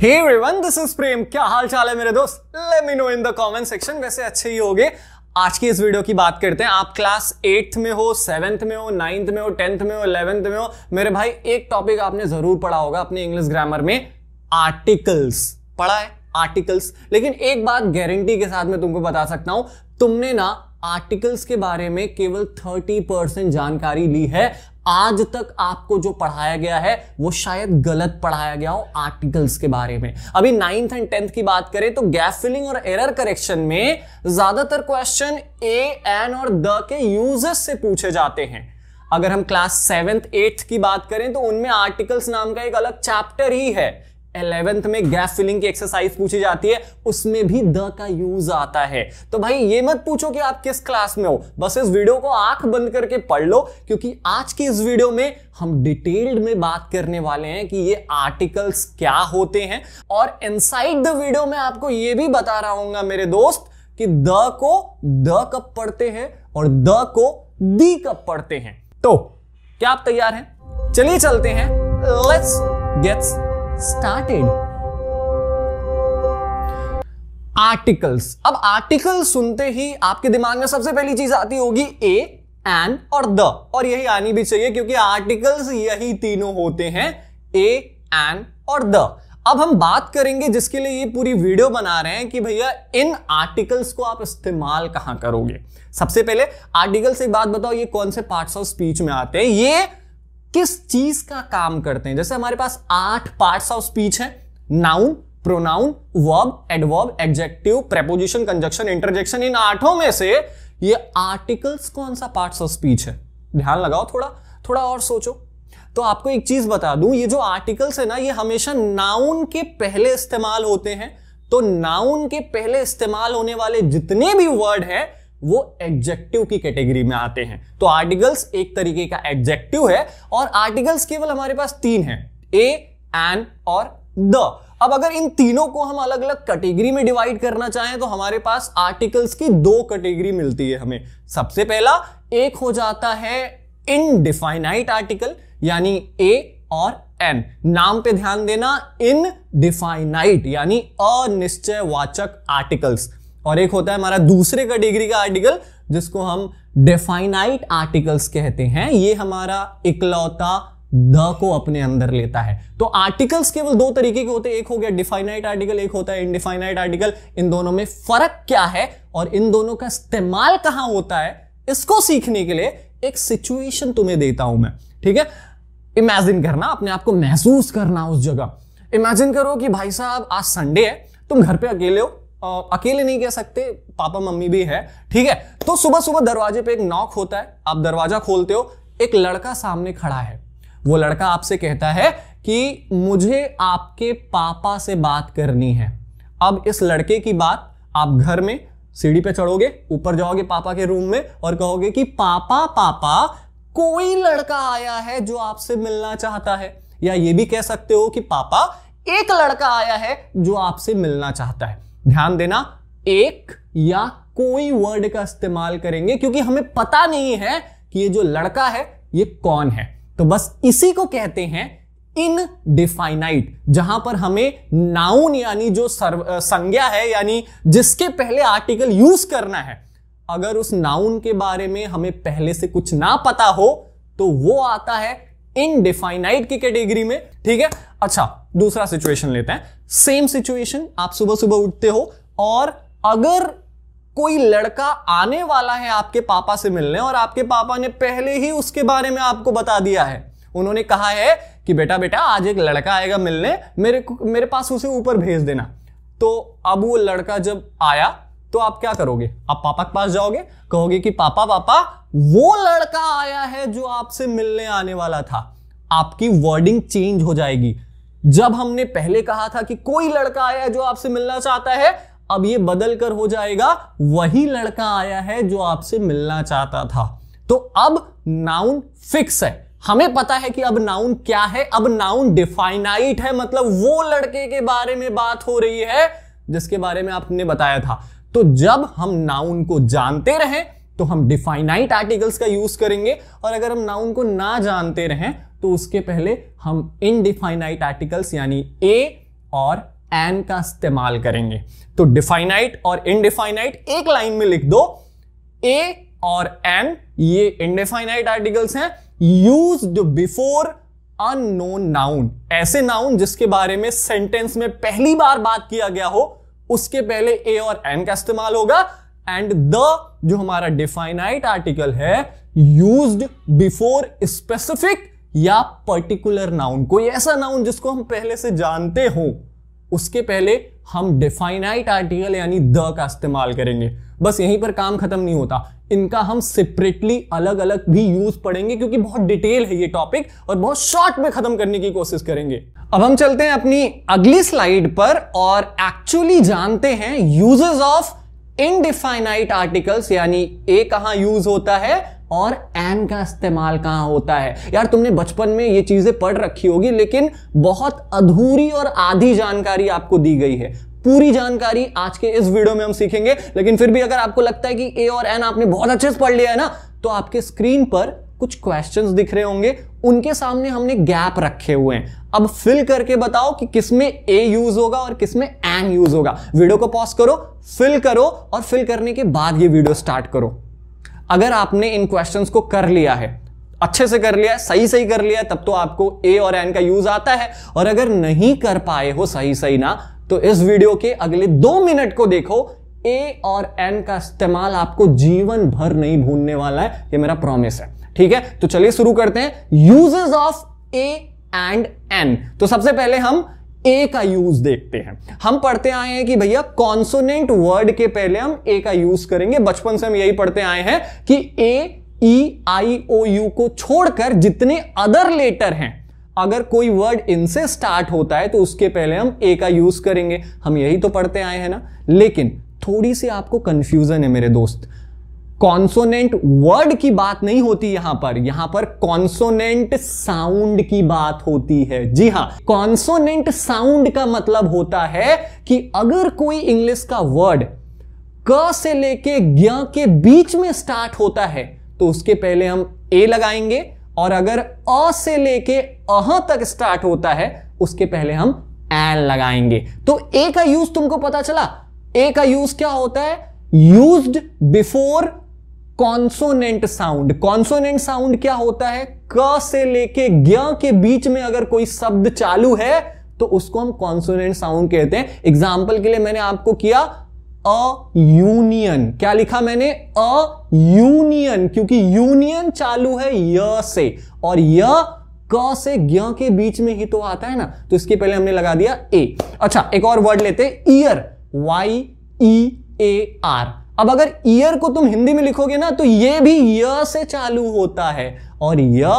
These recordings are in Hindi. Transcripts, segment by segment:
hey everyone this is Prem क्या हाल चाल है मेरे दोस्त let me know in the comment section वैसे अच्छे ही होगे आज की इस वीडियो की बात करते हैं आप क्लास एट्थ में हो सेवेंथ में हो नाइन्थ में हो टेंथ में हो इलेवेंथ में हो मेरे भाई एक टॉपिक आपने जरूर पढ़ा होगा अपने इंग्लिश ग्रामर में आर्टिकल्स पढ़ा है आर्टिकल्स लेकिन एक बात गारंटी के साथ मैं तुमको बता सकता हूं तुमने ना आर्टिकल्स के बारे में केवल 30 परसेंट जानकारी ली है आज तक आपको जो पढ़ाया गया है वो शायद गलत पढ़ाया गया हो आर्टिकल्स के बारे में अभी नाइन्थ एंड टेंथ की बात करें तो गैप फिलिंग और एरर करेक्शन में ज्यादातर क्वेश्चन ए एन और द के यूजर्स से पूछे जाते हैं अगर हम क्लास सेवेंथ एट्थ की बात करें तो उनमें आर्टिकल्स नाम का एक अलग चैप्टर ही है एलेवेंथ में गैप फिलिंग की एक्सरसाइज पूछी जाती है उसमें भी द का यूज आता है तो भाई ये मत पूछो कि आप किस क्लास में हो बस इस वीडियो को आंख बंद करके पढ़ लो क्योंकि आज की इस वीडियो में हम डिटेल्ड में बात करने वाले हैं कि ये आर्टिकल्स क्या होते हैं और इनसाइड द वीडियो में आपको ये भी बता रहा हूंगा मेरे दोस्त कि द को द कब पढ़ते हैं और द को दी कब पढ़ते हैं तो क्या आप तैयार हैं चलिए चलते हैं लेट्स गेट्स स्टार्टेड आर्टिकल्स अब आर्टिकल सुनते ही आपके दिमाग में सबसे पहली चीज आती होगी ए एन और द और यही आनी भी चाहिए क्योंकि आर्टिकल्स यही तीनों होते हैं ए एन और द अब हम बात करेंगे जिसके लिए ये पूरी वीडियो बना रहे हैं कि भैया इन आर्टिकल्स को आप इस्तेमाल कहां करोगे सबसे पहले आर्टिकल एक बात बताओ ये कौन से पार्ट्स ऑफ स्पीच में आते हैं ये किस चीज का काम करते हैं जैसे हमारे पास आठ पार्ट्स ऑफ स्पीच है noun pronoun verb adverb adjective preposition conjunction interjection इन आठों में से ये आर्टिकल्स कौन सा पार्ट ऑफ स्पीच है ध्यान लगाओ थोड़ा थोड़ा और सोचो तो आपको एक चीज बता दूं ये जो आर्टिकल्स है ना ये हमेशा नाउन के पहले इस्तेमाल होते हैं तो नाउन के पहले इस्तेमाल होने वाले जितने भी वर्ड हैं वो एग्जेक्टिव की कैटेगरी में आते हैं तो आर्टिकल्स एक तरीके का एग्जेक्टिव है और आर्टिकल्स केवल हमारे पास तीन है ए एन और द अब अगर इन तीनों को हम अलग अलग कैटेगरी में डिवाइड करना चाहें तो हमारे पास आर्टिकल्स की दो कैटेगरी मिलती है हमें सबसे पहला एक हो जाता है इनडिफाइनाइट आर्टिकल यानी ए और एन नाम पे ध्यान देना इनडिफाइनाइट यानी अनिश्चयवाचक आर्टिकल्स और एक होता है हमारा दूसरे कैटेगरी का आर्टिकल जिसको हम डेफाइनाइट आर्टिकल्स कहते हैं ये हमारा इकलौता द को अपने अंदर लेता है तो आर्टिकल्स केवल दो तरीके के होते हैं एक हो गया डिफाइनाइट आर्टिकल एक होता है इनडिफाइनाइट आर्टिकल इन दोनों में फर्क क्या है और इन दोनों का इस्तेमाल कहां होता है इसको सीखने के लिए एक सिचुएशन तुम्हें देता हूं मैं ठीक है इमेजिन करना अपने आप को महसूस करना उस जगह इमेजिन करो कि भाई साहब आज संडे है तुम घर पे अकेले हो अकेले नहीं कह सकते पापा मम्मी भी है ठीक है तो सुबह सुबह दरवाजे पे एक नॉक होता है आप दरवाजा खोलते हो एक लड़का सामने खड़ा है वो लड़का आपसे कहता है कि मुझे आपके पापा से बात करनी है अब इस लड़के की बात आप घर में सीढ़ी पे चढ़ोगे ऊपर जाओगे पापा के रूम में और कहोगे कि पापा पापा कोई लड़का आया है जो आपसे मिलना चाहता है या ये भी कह सकते हो कि पापा एक लड़का आया है जो आपसे मिलना चाहता है ध्यान देना एक या कोई वर्ड का इस्तेमाल करेंगे क्योंकि हमें पता नहीं है कि ये जो लड़का है ये कौन है तो बस इसी को कहते हैं इन डिफाइनाइट जहां पर हमें नाउन यानी जो सर्व संज्ञा है यानी जिसके पहले आर्टिकल यूज करना है अगर उस नाउन के बारे में हमें पहले से कुछ ना पता हो तो वो आता है इनडिफाइनाइट की कैटेगरी में ठीक है अच्छा दूसरा सिचुएशन लेते हैं सेम सिचुएशन आप सुबह सुबह उठते हो और अगर कोई लड़का आने वाला है आपके पापा से मिलने और आपके पापा ने पहले ही उसके बारे में आपको बता दिया है उन्होंने कहा है कि बेटा बेटा आज एक लड़का आएगा मिलने मेरे मेरे पास उसे ऊपर भेज देना तो अब वो लड़का जब आया तो आप क्या करोगे आप पापा के पास जाओगे कहोगे कि पापा पापा वो लड़का आया है जो आपसे मिलने आने वाला था आपकी वर्डिंग चेंज हो जाएगी जब हमने पहले कहा था कि कोई लड़का आया है जो आपसे मिलना चाहता है अब ये बदल कर हो जाएगा वही लड़का आया है जो आपसे मिलना चाहता था तो अब नाउन फिक्स है हमें पता है कि अब नाउन क्या है अब नाउन डिफाइनाइट है मतलब वो लड़के के बारे में बात हो रही है जिसके बारे में आपने बताया था तो जब हम नाउन को जानते रहें तो हम डिफाइनाइट आर्टिकल्स का यूज करेंगे और अगर हम नाउन को ना जानते रहें तो उसके पहले हम इनडिफाइनाइट आर्टिकल्स यानी ए और एन का इस्तेमाल करेंगे तो डिफाइनाइट और इनडिफाइनाइट एक लाइन में लिख दो ए और एन ये इनडिफाइनाइट आर्टिकल्स हैं यूज बिफोर अननोन नाउन ऐसे नाउन जिसके बारे में सेंटेंस में पहली बार बात किया गया हो उसके पहले ए और एन का इस्तेमाल होगा एंड द जो हमारा डिफाइनाइट आर्टिकल है यूज बिफोर स्पेसिफिक या पर्टिकुलर नाउन कोई ऐसा नाउन जिसको हम पहले से जानते हो उसके पहले हम डिफाइनाइट आर्टिकल यानी द का इस्तेमाल करेंगे बस यहीं पर काम खत्म नहीं होता इनका हम सेपरेटली अलग अलग भी यूज पढ़ेंगे क्योंकि बहुत डिटेल है ये टॉपिक और बहुत शॉर्ट में खत्म करने की कोशिश करेंगे अब हम चलते हैं अपनी अगली स्लाइड पर और एक्चुअली जानते हैं यूजेस ऑफ इनडिफाइनाइट आर्टिकल्स यानी ए कहां यूज होता है और एन का इस्तेमाल कहां होता है यार तुमने बचपन में ये चीज़ें पढ़ रखी होगी लेकिन बहुत अधूरी और आधी जानकारी आपको दी गई है पूरी जानकारी आज के इस वीडियो में हम सीखेंगे लेकिन फिर भी अगर आपको लगता है कि ए और एन आपने बहुत अच्छे से पढ़ लिया है ना तो आपके स्क्रीन पर कुछ क्वेश्चंस दिख रहे होंगे उनके सामने हमने गैप रखे हुए हैं अब फिल करके बताओ कि किसमें ए यूज होगा और किसमें एन यूज होगा वीडियो को पॉज करो फिल करो और फिल करने के बाद ये वीडियो स्टार्ट करो अगर आपने इन क्वेश्चंस को कर लिया है अच्छे से कर लिया है सही सही कर लिया तब तो आपको ए और एन का यूज आता है और अगर नहीं कर पाए हो सही सही ना तो इस वीडियो के अगले दो मिनट को देखो ए और एन का इस्तेमाल आपको जीवन भर नहीं भूलने वाला है ये मेरा प्रॉमिस है ठीक है तो चलिए शुरू करते हैं uses of a and an तो सबसे पहले हम ए का यूज देखते हैं हम पढ़ते आए हैं कि भैया कॉन्सोनेंट वर्ड के पहले हम ए का यूज करेंगे बचपन से हम यही पढ़ते आए हैं कि ए ई आई ओ यू को छोड़कर जितने अदर लेटर हैं अगर कोई वर्ड इनसे स्टार्ट होता है तो उसके पहले हम ए का यूज करेंगे हम यही तो पढ़ते आए हैं ना लेकिन थोड़ी सी आपको कंफ्यूजन है मेरे दोस्त कॉन्सोनेंट वर्ड की बात नहीं होती यहां पर यहां पर कॉन्सोनेंट साउंड की बात होती है जी हाँ कॉन्सोनेंट साउंड का मतलब होता है कि अगर कोई इंग्लिश का वर्ड क से लेके ज्ञ के बीच में स्टार्ट होता है तो उसके पहले हम ए लगाएंगे और अगर अ से लेके अह तक स्टार्ट होता है उसके पहले हम एन लगाएंगे तो ए का यूज तुमको पता चला ए का यूज क्या होता है use before consonant sound consonant sound क्या होता है क से लेके ज्ञ के बीच में अगर कोई शब्द चालू है तो उसको हम कॉन्सोनेंट साउंड कहते हैं एग्जाम्पल के लिए मैंने आपको किया अ यूनियन क्या लिखा मैंने अ यूनियन क्योंकि यूनियन चालू है य से और य क से ज्ञ के बीच में ही तो आता है ना तो इसके पहले हमने लगा दिया ए अच्छा एक और वर्ड लेते year Y E A R अब अगर ईयर को तुम हिंदी में लिखोगे ना तो ये भी य से चालू होता है और य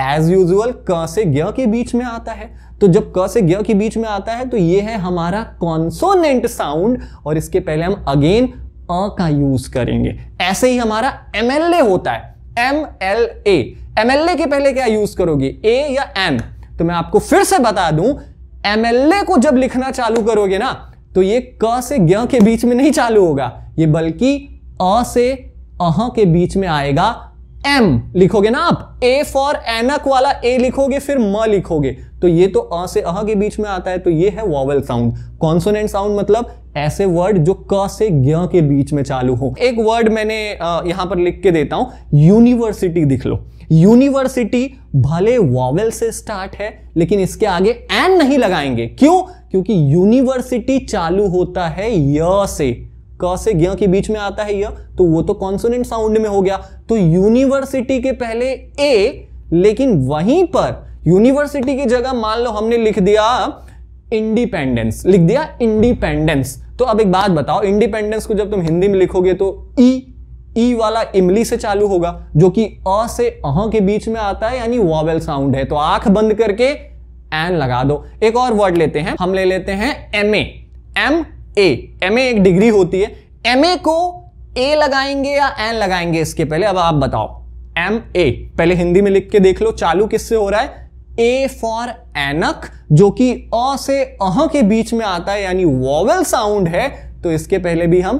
एज यूजल क से ग के बीच में आता है तो जब क से ग के बीच में आता है तो ये है हमारा कॉन्सोनेंट साउंड और इसके पहले हम अगेन अ का यूज करेंगे ऐसे ही हमारा एम होता है M L A M L A के पहले क्या यूज करोगे ए या एम तो मैं आपको फिर से बता दूं एम एल ए को जब लिखना चालू करोगे ना तो ये क से ग के बीच में नहीं चालू होगा ये बल्कि अ से अह के बीच में आएगा एम लिखोगे ना आप ए फॉर एनक वाला ए लिखोगे फिर म लिखोगे तो ये तो अ से अह के बीच में आता है तो ये है वॉवल साउंड कॉन्सोनेंट साउंड मतलब ऐसे वर्ड जो क से ज्ञ के बीच में चालू हो एक वर्ड मैंने यहां पर लिख के देता हूं यूनिवर्सिटी दिख लो यूनिवर्सिटी भले वॉवल से स्टार्ट है लेकिन इसके आगे एन नहीं लगाएंगे क्यों क्योंकि यूनिवर्सिटी चालू होता है य से क से ज्ञ के बीच में आता है यह तो वो तो कॉन्सोनेंट साउंड में हो गया तो यूनिवर्सिटी के पहले ए लेकिन वहीं पर यूनिवर्सिटी की जगह मान लो हमने लिख दिया इंडिपेंडेंस लिख दिया इंडिपेंडेंस तो अब एक बात बताओ इंडिपेंडेंस को जब तुम हिंदी में लिखोगे तो ई e, ई e वाला इमली से चालू होगा जो कि अ से अह के बीच में आता है यानी वॉवेल साउंड है तो आंख बंद करके एन लगा दो एक और वर्ड लेते हैं हम ले लेते हैं M A M A M एक डिग्री होती है एम ए को ए लगाएंगे या एन लगाएंगे इसके पहले अब आप बताओ एम ए पहले हिंदी में लिख के देख लो चालू किससे हो रहा है ए फॉर एनक जो कि अ से अह के बीच में आता है यानी वॉवल साउंड है तो इसके पहले भी हम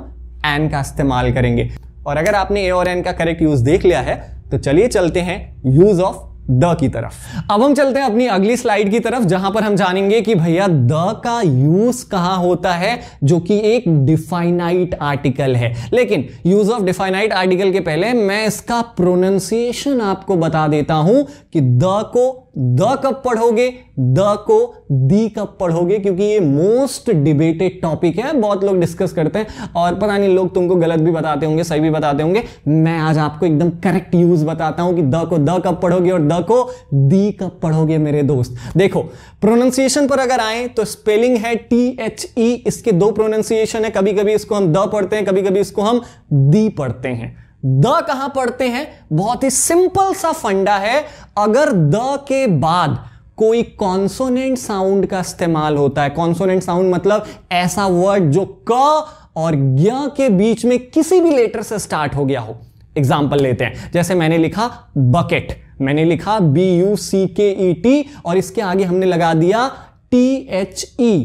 एन का इस्तेमाल करेंगे और अगर आपने ए और एन का करेक्ट यूज देख लिया है तो चलिए चलते हैं यूज ऑफ द की तरफ अब हम चलते हैं अपनी अगली स्लाइड की तरफ जहां पर हम जानेंगे कि भैया द का यूज कहां होता है जो कि एक डिफाइनाइट आर्टिकल है लेकिन यूज ऑफ डिफाइनाइट आर्टिकल के पहले मैं इसका प्रोनाउंसिएशन आपको बता देता हूं कि द को द कब पढ़ोगे द को दी कब पढ़ोगे क्योंकि ये मोस्ट डिबेटेड टॉपिक है बहुत लोग डिस्कस करते हैं और पता नहीं लोग तुमको गलत भी बताते होंगे सही भी बताते होंगे मैं आज आपको एकदम करेक्ट यूज बताता हूं कि द को द कब पढ़ोगे और द को दी कब पढ़ोगे मेरे दोस्त देखो प्रोनाउंसिएशन पर अगर आए तो स्पेलिंग है टी एच ई इसके दो प्रोनाउंसिएशन है कभी कभी इसको हम द पढ़ते हैं कभी कभी इसको हम दी पढ़ते हैं द कहां पढ़ते हैं बहुत ही सिंपल सा फंडा है अगर द के बाद कोई कॉन्सोनेंट साउंड का इस्तेमाल होता है कॉन्सोनेंट साउंड मतलब ऐसा वर्ड जो क और ज्ञ के बीच में किसी भी लेटर से स्टार्ट हो गया हो एग्जाम्पल लेते हैं जैसे मैंने लिखा बकेट मैंने लिखा बी यू सी के ई टी और इसके आगे हमने लगा दिया T H E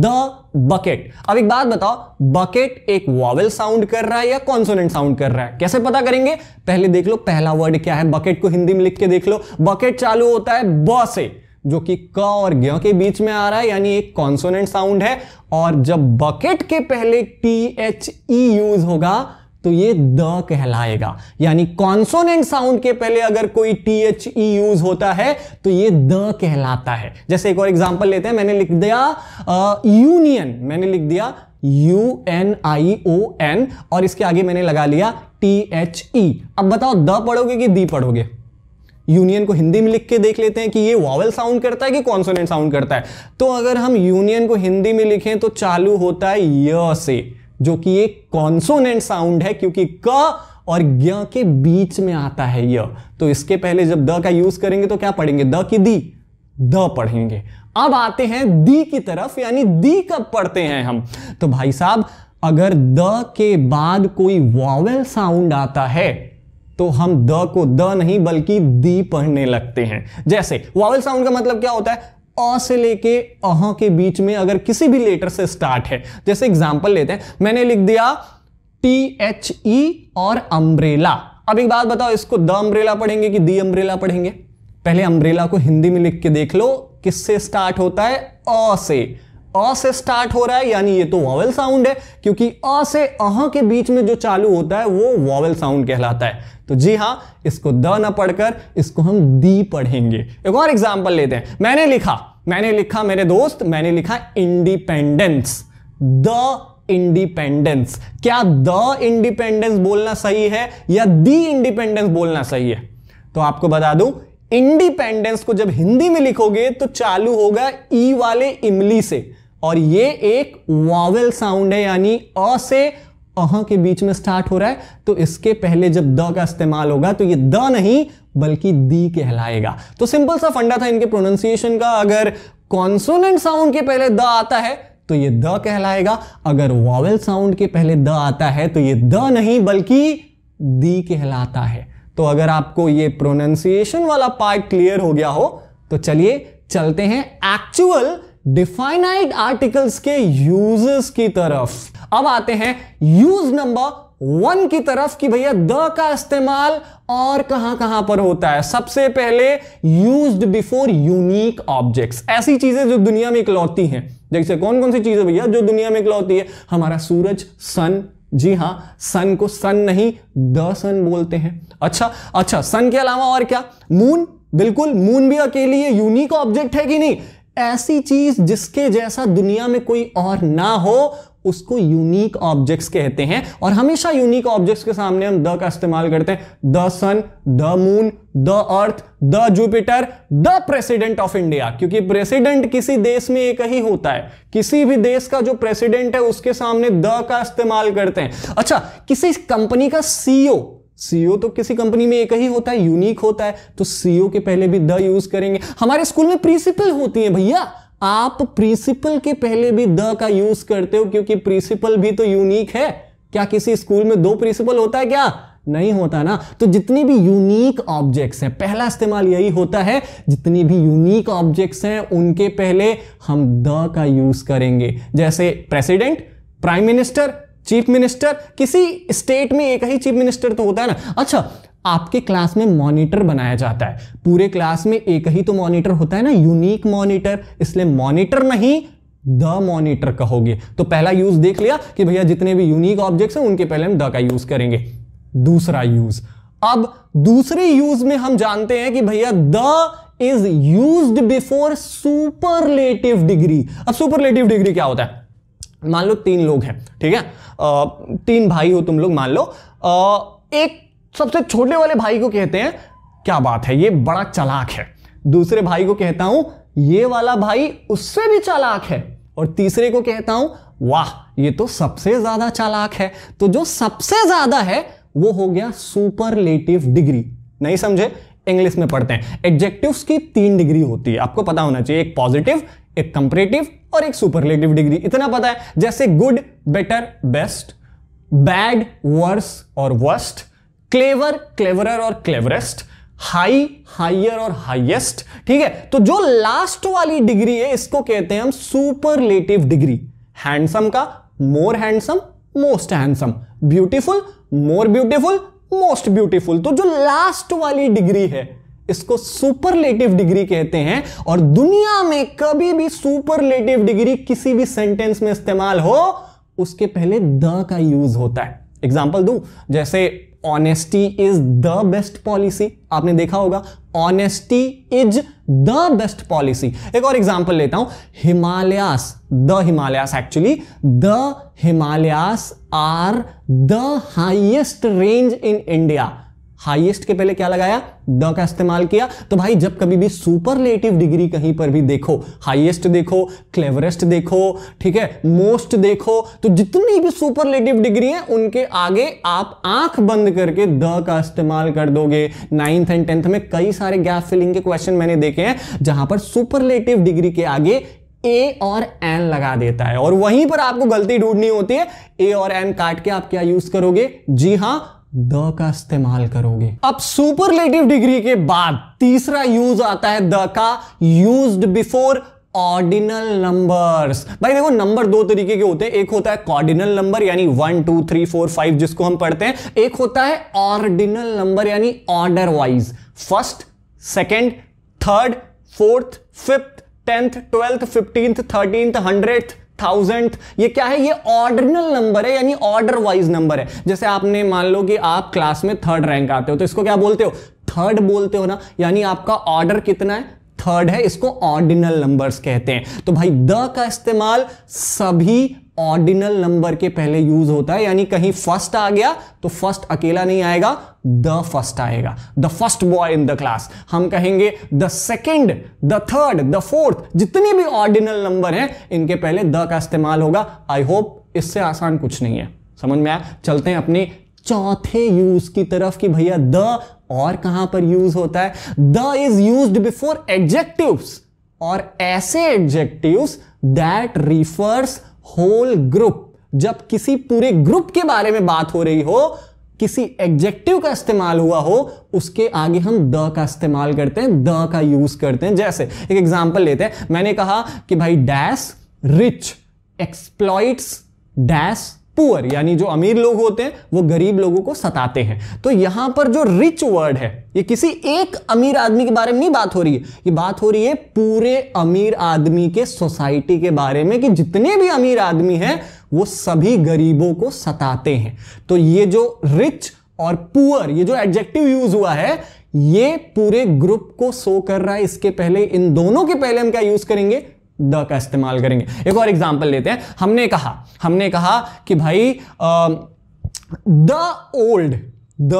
the bucket अब एक बात बताओ बकेट एक वॉवल साउंड कर रहा है या कॉन्सोनेंट साउंड कर रहा है कैसे पता करेंगे पहले देख लो पहला वर्ड क्या है बकेट को हिंदी में लिख के देख लो बकेट चालू होता है ब से जो कि क और ग के बीच में आ रहा है यानी एक कॉन्सोनेंट साउंड है और जब बकेट के पहले टी एच ई यूज होगा तो ये द कहलाएगा यानी कॉन्सोनेंट साउंड के पहले अगर कोई टी एच ई यूज होता है तो ये द कहलाता है जैसे एक और एग्जांपल लेते हैं मैंने लिख दिया यूनियन मैंने लिख दिया U N I O N और इसके आगे मैंने लगा लिया टी एच ई अब बताओ द पढ़ोगे कि दी पढ़ोगे यूनियन को हिंदी में लिख के देख लेते हैं कि ये वॉवल साउंड करता है कि कॉन्सोनेंट साउंड करता है तो अगर हम यूनियन को हिंदी में लिखें तो चालू होता है य से जो कि एक कॉन्सोनेंट साउंड है क्योंकि क और ज्ञ के बीच में आता है य तो इसके पहले जब द का यूज करेंगे तो क्या पढ़ेंगे द की दी द पढ़ेंगे अब आते हैं दी की तरफ यानी दी कब पढ़ते हैं हम तो भाई साहब अगर द के बाद कोई वॉवेल साउंड आता है तो हम द को द नहीं बल्कि दी पढ़ने लगते हैं जैसे वॉवेल साउंड का मतलब क्या होता है अ से लेके अह के बीच में अगर किसी भी लेटर से स्टार्ट है जैसे एग्जाम्पल लेते हैं मैंने लिख दिया टी एच ई और अम्ब्रेला अब एक बात बताओ इसको द अम्ब्रेला पढ़ेंगे कि दी अम्ब्रेला पढ़ेंगे पहले अम्ब्रेला को हिंदी में लिख के देख लो किससे स्टार्ट होता है अ से अ से स्टार्ट हो रहा है यानी ये तो वॉवल साउंड है क्योंकि अ से अह के बीच में जो चालू होता है वो वॉवल साउंड कहलाता है तो जी हाँ इसको द न पढ़कर इसको हम दी पढ़ेंगे एक और एग्जाम्पल लेते हैं मैंने लिखा मैंने लिखा मेरे दोस्त मैंने लिखा इंडिपेंडेंस द इंडिपेंडेंस क्या द इंडिपेंडेंस बोलना सही है या दी इंडिपेंडेंस बोलना सही है तो आपको बता दूं इंडिपेंडेंस को जब हिंदी में लिखोगे तो चालू होगा ई वाले इमली से और ये एक वावेल साउंड है यानी अ से अह के बीच में स्टार्ट हो रहा है तो इसके पहले जब द का इस्तेमाल होगा तो ये द नहीं बल्कि दी कहलाएगा तो सिंपल सा फंडा था इनके प्रोनाउंसिएशन का अगर कॉन्सोनेंट साउंड के पहले द आता है तो ये द कहलाएगा अगर वावेल साउंड के पहले द आता है तो ये द नहीं बल्कि दी कहलाता है तो अगर आपको ये प्रोनाउंसिएशन वाला पार्ट क्लियर हो गया हो तो चलिए चलते हैं एक्चुअल डिफाइनाइट आर्टिकल्स के यूजेस की तरफ अब आते हैं यूज नंबर वन की तरफ कि भैया द का इस्तेमाल और कहां कहां पर होता है सबसे पहले यूज्ड बिफोर यूनिक ऑब्जेक्ट्स ऐसी चीजें जो दुनिया में इकलौती हैं जैसे कौन कौन सी चीजें भैया जो दुनिया में इकलौती है हमारा सूरज सन जी हां सन को सन नहीं द सन बोलते हैं अच्छा अच्छा सन के अलावा और क्या मून बिल्कुल मून भी अकेली यूनिक ऑब्जेक्ट है कि नहीं ऐसी चीज जिसके जैसा दुनिया में कोई और ना हो उसको यूनिक ऑब्जेक्ट्स कहते हैं और हमेशा यूनिक ऑब्जेक्ट्स के सामने हम द का इस्तेमाल करते हैं the sun the moon the earth the Jupiter the president of India क्योंकि प्रेसिडेंट किसी देश में एक ही होता है किसी भी देश का जो प्रेसिडेंट है उसके सामने द का इस्तेमाल करते हैं अच्छा किसी कंपनी का सीईओ सीईओ e तो किसी कंपनी में एक ही होता है यूनिक होता है तो सीईओ e के पहले भी द यूज करेंगे हमारे स्कूल में प्रिंसिपल होती है भैया आप प्रिंसिपल के पहले भी द का यूज करते हो क्योंकि प्रिंसिपल भी तो यूनिक है क्या किसी स्कूल में दो प्रिंसिपल होता है क्या नहीं होता ना तो जितनी भी यूनिक ऑब्जेक्ट्स हैं पहला इस्तेमाल यही होता है जितनी भी यूनिक ऑब्जेक्ट्स हैं उनके पहले हम द का यूज करेंगे जैसे president prime minister chief minister किसी स्टेट में एक ही चीफ मिनिस्टर तो होता है ना अच्छा आपके क्लास में मॉनिटर बनाया जाता है पूरे क्लास में एक ही तो मॉनिटर होता है ना यूनिक मॉनिटर इसलिए मॉनिटर नहीं द मॉनिटर कहोगे तो पहला यूज देख लिया कि भैया जितने भी यूनिक ऑब्जेक्ट्स हैं उनके पहले हम द का यूज करेंगे दूसरा यूज अब दूसरे यूज में हम जानते हैं कि भैया the is used before superlative degree अब सुपरलेटिव डिग्री क्या होता है मान लो तीन लोग हैं ठीक है आ, तीन भाई हो तुम लोग मान लो आ, एक सबसे छोटे वाले भाई को कहते हैं क्या बात है ये बड़ा चालाक है दूसरे भाई को कहता हूं ये वाला भाई उससे भी चालाक है और तीसरे को कहता हूं वाह ये तो सबसे ज्यादा चालाक है तो जो सबसे ज्यादा है वो हो गया सुपरलेटिव डिग्री नहीं समझे इंग्लिश में पढ़ते हैं एडजेक्टिव्स की तीन डिग्री होती है आपको पता होना चाहिए एक पॉजिटिव एक कंपरेटिव और एक सुपरलेटिव डिग्री इतना पता है जैसे good better best bad worse और वर्स्ट क्लेवर क्लेवर और क्लेवरेस्ट हाई हाइयर और हाइएस्ट ठीक है तो जो लास्ट वाली डिग्री है इसको कहते हैं हम सुपरलेटिव डिग्री हैंडसम का more handsome most handsome beautiful more beautiful most beautiful तो जो लास्ट वाली डिग्री है इसको सुपरलेटिव डिग्री कहते हैं और दुनिया में कभी भी सुपरलेटिव डिग्री किसी भी सेंटेंस में इस्तेमाल हो उसके पहले द का यूज होता है एग्जाम्पल दू जैसे honesty is the best policy आपने देखा होगा honesty is the best policy एक और एग्जाम्पल लेता हूं Himalayas the Himalayas actually the Himalayas are the highest range in India highest के पहले क्या लगाया द का इस्तेमाल किया तो भाई जब कभी भी सुपरलेटिव डिग्री कहीं पर भी देखो हाईएस्ट देखो क्लेवरेस्ट देखो ठीक है मोस्ट देखो तो जितनी भी सुपरलेटिव डिग्री है उनके आगे आप आंख बंद करके द का इस्तेमाल कर दोगे नाइन्थ एंड टेंथ में कई सारे गैप फिलिंग के क्वेश्चन मैंने देखे हैं जहां पर सुपरलेटिव डिग्री के आगे ए और एन लगा देता है और वहीं पर आपको गलती ढूंढनी होती है ए और एन काट के आप क्या यूज करोगे जी हां द का इस्तेमाल करोगे अब सुपरलेटिव डिग्री के बाद तीसरा यूज आता है द का यूज्ड बिफोर ऑर्डिनल नंबर्स भाई देखो नंबर दो तरीके के होते हैं एक होता है कॉर्डिनल नंबर यानी one two three four five जिसको हम पढ़ते हैं एक होता है ऑर्डिनल नंबर यानी order wise first second third fourth fifth tenth twelfth fifteenth thirteenth hundred thousand ये क्या है ये ऑर्डिनल नंबर है यानी ऑर्डर वाइज नंबर है जैसे आपने मान लो कि आप क्लास में थर्ड रैंक आते हो तो इसको क्या बोलते हो थर्ड बोलते हो ना यानी आपका ऑर्डर कितना है थर्ड है इसको ऑर्डिनल नंबर्स कहते हैं तो भाई द का इस्तेमाल सभी ऑर्डिनल नंबर के पहले यूज होता है यानी कहीं फर्स्ट आ गया तो फर्स्ट अकेला नहीं आएगा द फर्स्ट आएगा the first boy in the class हम कहेंगे the second the third the fourth जितने भी ऑर्डिनल नंबर हैं इनके पहले द का इस्तेमाल होगा आई होप इससे आसान कुछ नहीं है समझ में आया चलते हैं अपने चौथे यूज की तरफ कि भैया द और कहां पर यूज होता है the is use before adjectives और ऐसे adjectives that refers whole group जब किसी पूरे ग्रुप के बारे में बात हो रही हो किसी एग्जेक्टिव का इस्तेमाल हुआ हो उसके आगे हम द का इस्तेमाल करते हैं द का यूज करते हैं जैसे एक एग्जाम्पल लेते हैं मैंने कहा कि भाई dash rich exploits dash poor यानी जो अमीर लोग होते हैं वो गरीब लोगों को सताते हैं तो यहां पर जो रिच वर्ड है ये किसी एक अमीर आदमी के बारे में नहीं बात हो रही है ये बात हो रही है पूरे अमीर आदमी के सोसाइटी के बारे में कि जितने भी अमीर आदमी हैं वो सभी गरीबों को सताते हैं तो ये जो रिच और पुअर ये जो एडजेक्टिव यूज हुआ है ये पूरे ग्रुप को शो कर रहा है इसके पहले इन दोनों के पहले हम क्या यूज करेंगे द का इस्तेमाल करेंगे एक और एग्जाम्पल लेते हैं हमने कहा हमने कहा कि भाई the old the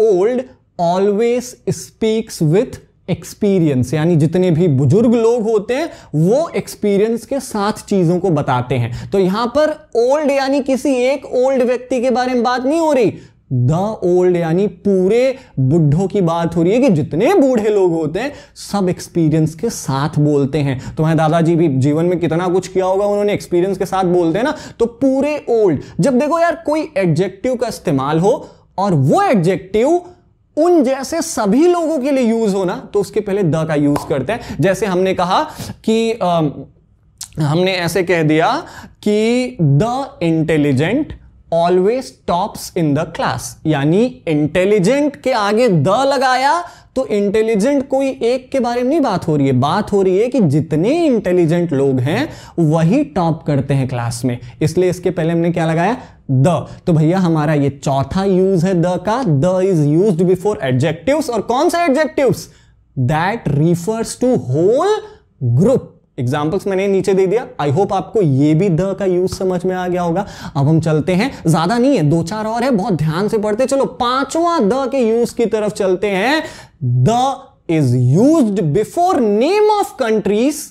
old always speaks with experience यानी जितने भी बुजुर्ग लोग होते हैं वो एक्सपीरियंस के साथ चीज़ों को बताते हैं तो यहां पर ओल्ड यानी किसी एक ओल्ड व्यक्ति के बारे में बात नहीं हो रही द ओल्ड यानी पूरे बुढ़ों की बात हो रही है कि जितने बूढ़े लोग होते हैं सब एक्सपीरियंस के साथ बोलते हैं तुम्हारे तो दादाजी भी जीवन में कितना कुछ किया होगा उन्होंने एक्सपीरियंस के साथ बोलते हैं ना तो पूरे ओल्ड जब देखो यार कोई एडजेक्टिव का इस्तेमाल हो और वो एडजेक्टिव उन जैसे सभी लोगों के लिए यूज होना तो उसके पहले द का यूज करते हैं जैसे हमने कहा कि आ, हमने ऐसे कह दिया कि the intelligent always tops in the class यानी इंटेलिजेंट के आगे द लगाया तो इंटेलिजेंट कोई एक के बारे में नहीं बात हो रही है बात हो रही है कि जितने इंटेलिजेंट लोग हैं वही टॉप करते हैं क्लास में इसलिए इसके पहले हमने क्या लगाया द तो भैया हमारा ये चौथा यूज है द का the is use before adjective और कौन सा adjective that refers to whole group examples मैंने नीचे दे दिया आई होप आपको ये भी द का यूज समझ में आ गया होगा अब हम चलते हैं ज्यादा नहीं है दो चार और है बहुत ध्यान से पढ़ते चलो पांचवा द के यूज की तरफ चलते हैं the is use before name of countries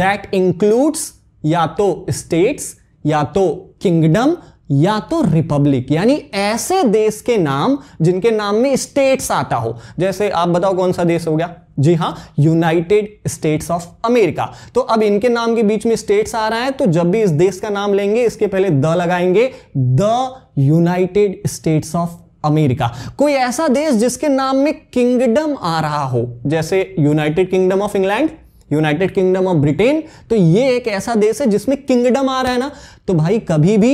that includes या तो स्टेट्स या तो किंगडम या तो रिपब्लिक यानी ऐसे देश के नाम जिनके नाम में स्टेट्स आता हो जैसे आप बताओ कौन सा देश हो गया जी हाँ यूनाइटेड स्टेट्स ऑफ अमेरिका तो अब इनके नाम के बीच में स्टेट्स आ रहा है तो जब भी इस देश का नाम लेंगे इसके पहले द लगाएंगे the United States of America कोई ऐसा देश जिसके नाम में किंगडम आ रहा हो जैसे United Kingdom of England United Kingdom of Britain तो ये एक ऐसा देश है जिसमें किंगडम आ रहा है ना तो भाई कभी भी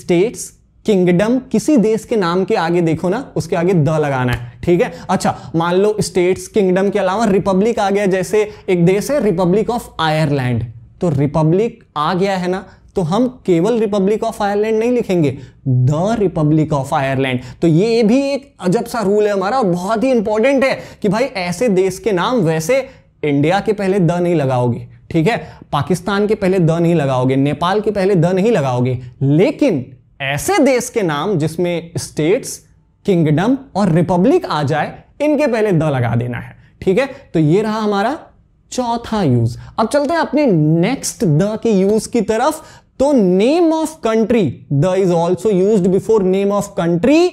स्टेट्स किंगडम किसी देश के नाम के आगे देखो ना उसके आगे द लगाना है ठीक है अच्छा मान लो स्टेट्स किंगडम के अलावा रिपब्लिक आ गया जैसे एक देश है रिपब्लिक ऑफ आयरलैंड तो रिपब्लिक आ गया है ना तो हम केवल रिपब्लिक ऑफ आयरलैंड नहीं लिखेंगे द रिपब्लिक ऑफ आयरलैंड तो ये भी एक अजब सा रूल है हमारा और बहुत ही इंपॉर्टेंट है कि भाई ऐसे देश के नाम वैसे इंडिया के पहले द नहीं लगाओगे ठीक है पाकिस्तान के पहले द नहीं लगाओगे नेपाल के पहले द नहीं लगाओगे लेकिन ऐसे देश के नाम जिसमें स्टेट्स किंगडम और रिपब्लिक आ जाए इनके पहले द लगा देना है ठीक है तो ये रहा हमारा चौथा यूज अब चलते हैं अपने नेक्स्ट द के यूज की तरफ तो name of country the is also use before name of country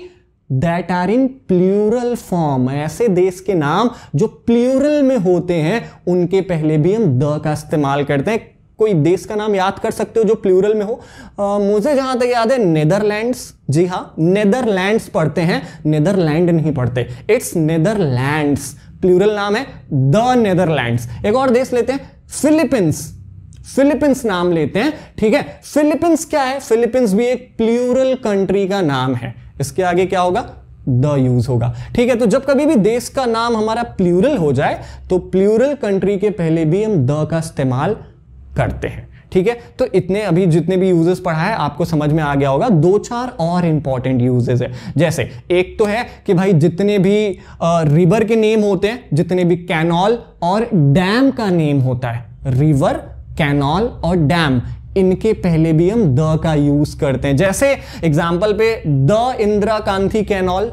that are in plural form ऐसे देश के नाम जो प्लूरल में होते हैं उनके पहले भी हम द का इस्तेमाल करते हैं कोई देश का नाम याद कर सकते हो जो प्लूरल में हो आ, मुझे जहां तक याद है नेदरलैंड्स जी हाँ नेदरलैंड्स पढ़ते हैं नेदरलैंड नहीं पढ़ते इट्स नेदरलैंड्स प्लूरल नाम है द नेदरलैंड्स एक और देश लेते हैं फिलीपींस फिलीपींस नाम लेते हैं ठीक है फिलीपींस क्या है फिलीपींस भी एक प्लूरल कंट्री का नाम है इसके आगे क्या होगा द यूज होगा ठीक है तो जब कभी भी देश का नाम हमारा प्लूरल हो जाए तो प्लूरल कंट्री के पहले भी हम द का इस्तेमाल करते हैं ठीक है तो इतने अभी जितने भी यूजेस पढ़ा है आपको समझ में आ गया होगा दो चार और इंपॉर्टेंट यूजेस है जैसे एक तो है कि भाई जितने भी रिवर के नेम होते हैं जितने भी कैनॉल और डैम का नेम होता है रिवर कैनॉल और डैम इनके पहले भी हम द का यूज करते हैं जैसे एग्जाम्पल पे the Indira Gandhi canal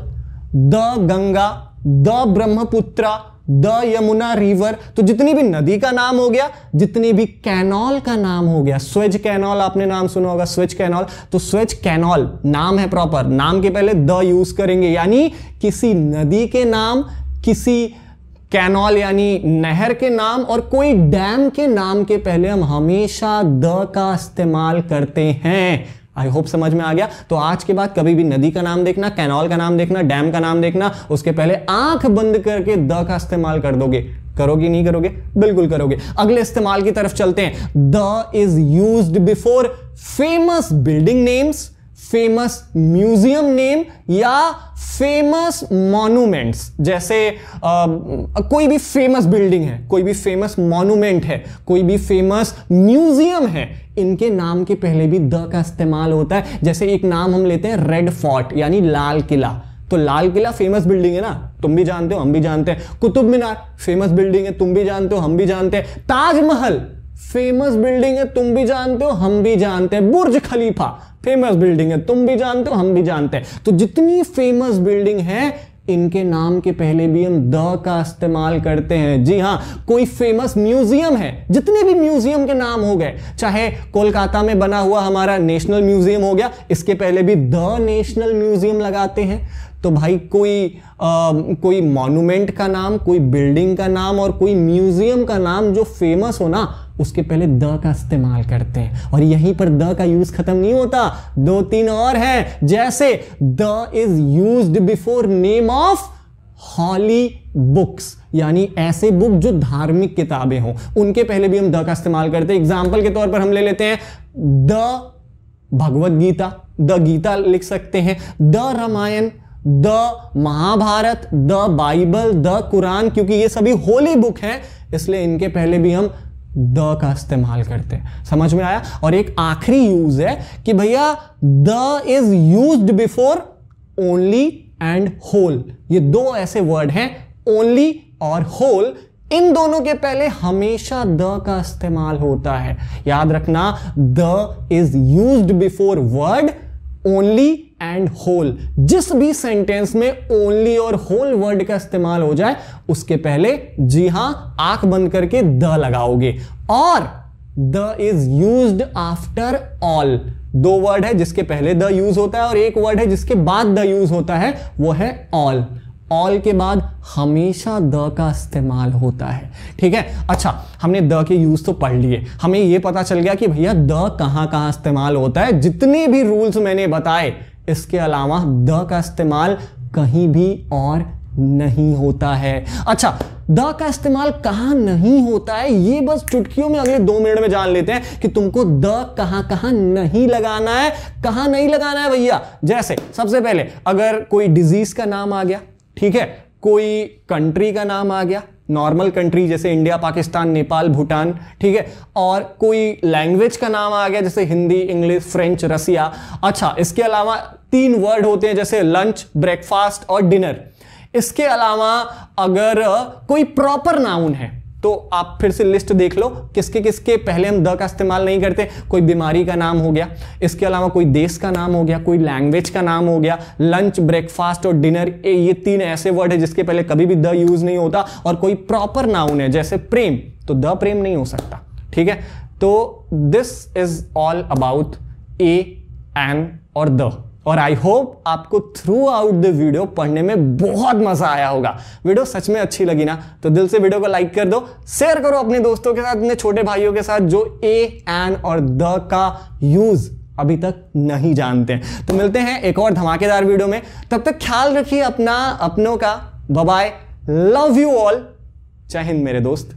the Ganga the Brahmaputra the Yamuna river तो जितनी भी नदी का नाम हो गया जितनी भी कैनॉल का नाम हो गया स्वेज कैनॉल आपने नाम सुना होगा स्वेज कैनॉल तो स्वेज कैनॉल नाम है प्रॉपर नाम के पहले द यूज करेंगे यानी किसी नदी के नाम किसी कैनॉल यानी नहर के नाम और कोई डैम के नाम के पहले हम हमेशा द का इस्तेमाल करते हैं आई होप समझ में आ गया तो आज के बाद कभी भी नदी का नाम देखना कैनॉल का नाम देखना डैम का नाम देखना उसके पहले आंख बंद करके द का इस्तेमाल कर दोगे करोगे नहीं करोगे बिल्कुल करोगे अगले इस्तेमाल की तरफ चलते हैं the is use before famous building names famous museum name या फेमस मॉन्यूमेंट्स जैसे आ, कोई भी फेमस बिल्डिंग है कोई भी फेमस मॉन्यूमेंट है कोई भी फेमस म्यूजियम है इनके नाम के पहले भी द का इस्तेमाल होता है जैसे एक नाम हम लेते हैं रेड फोर्ट यानी लाल किला तो लाल किला फेमस बिल्डिंग है ना तुम भी जानते हो हम भी जानते हैं कुतुब मीनार फेमस बिल्डिंग है तुम भी जानते हो हम भी जानते हैं ताजमहल फेमस बिल्डिंग है तुम भी जानते हो हम भी जानते हैं बुर्ज खलीफा फेमस बिल्डिंग है तुम भी जानते हो हम भी जानते हैं तो जितनी फेमस बिल्डिंग है इनके नाम के पहले भी हम द का इस्तेमाल करते हैं जी हाँ कोई फेमस म्यूजियम है जितने भी म्यूजियम के नाम हो गए चाहे कोलकाता में बना हुआ हमारा नेशनल म्यूजियम हो गया इसके पहले भी द नेशनल म्यूजियम लगाते हैं तो भाई कोई आ, कोई मॉन्यूमेंट का नाम कोई बिल्डिंग का नाम और कोई म्यूजियम का नाम जो फेमस हो ना उसके पहले द का इस्तेमाल करते हैं और यहीं पर द का यूज खत्म नहीं होता दो तीन और हैं जैसे the is use before name of holy books यानी ऐसे बुक जो धार्मिक किताबें हों उनके पहले भी हम द का इस्तेमाल करते हैं एग्जाम्पल के तौर पर हम ले लेते हैं द भगवत गीता द गीता लिख सकते हैं the Ramayana the Mahabharata the Bible the Quran क्योंकि ये सभी होली बुक हैं इसलिए इनके पहले भी हम द का इस्तेमाल करते हैं समझ में आया और एक आखिरी यूज है कि भैया the is use before only and whole ये दो ऐसे वर्ड हैं ओनली और होल इन दोनों के पहले हमेशा द का इस्तेमाल होता है याद रखना the is use before word only and whole जिस भी सेंटेंस में ओनली और होल वर्ड का इस्तेमाल हो जाए उसके पहले जी हां आंख बंद करके द लगाओगे और the is use after all दो वर्ड है जिसके पहले द यूज होता है और एक वर्ड है जिसके बाद द यूज होता है वो है ऑल ऑल के बाद हमेशा द का इस्तेमाल होता है ठीक है अच्छा हमने द के यूज़ तो पढ़ लिए हमें ये पता चल गया कि भैया द कहां कहां इस्तेमाल होता है जितने भी रूल्स मैंने बताए इसके अलावा द का इस्तेमाल कहीं भी और नहीं होता है अच्छा द का इस्तेमाल कहां नहीं होता है ये बस चुटकियों में अगले दो मिनट में जान लेते हैं कि तुमको द कहां कहां नहीं लगाना है कहां नहीं लगाना है भैया जैसे सबसे पहले अगर कोई डिजीज का नाम आ गया ठीक है कोई कंट्री का नाम आ गया नॉर्मल कंट्री जैसे इंडिया पाकिस्तान नेपाल भूटान ठीक है और कोई लैंग्वेज का नाम आ गया जैसे हिंदी इंग्लिश फ्रेंच रसिया अच्छा इसके अलावा तीन वर्ड होते हैं जैसे लंच ब्रेकफास्ट और डिनर इसके अलावा अगर कोई प्रॉपर नाउन है तो आप फिर से लिस्ट देख लो किसके किसके पहले हम द का इस्तेमाल नहीं करते कोई बीमारी का नाम हो गया इसके अलावा कोई देश का नाम हो गया कोई लैंग्वेज का नाम हो गया लंच ब्रेकफास्ट और डिनर ये तीन ऐसे वर्ड है जिसके पहले कभी भी द यूज नहीं होता और कोई प्रॉपर नाउन है जैसे प्रेम तो द प्रेम नहीं हो सकता ठीक है तो this is all about a an और द और आई होप आपको थ्रू आउट द वीडियो पढ़ने में बहुत मजा आया होगा वीडियो सच में अच्छी लगी ना तो दिल से वीडियो को लाइक कर दो शेयर करो अपने दोस्तों के साथ अपने छोटे भाइयों के साथ जो ए एन और द का यूज अभी तक नहीं जानते तो मिलते हैं एक और धमाकेदार वीडियो में तब तक ख्याल रखिए अपना अपनों का बाय लव यू ऑल जय हिंद मेरे दोस्त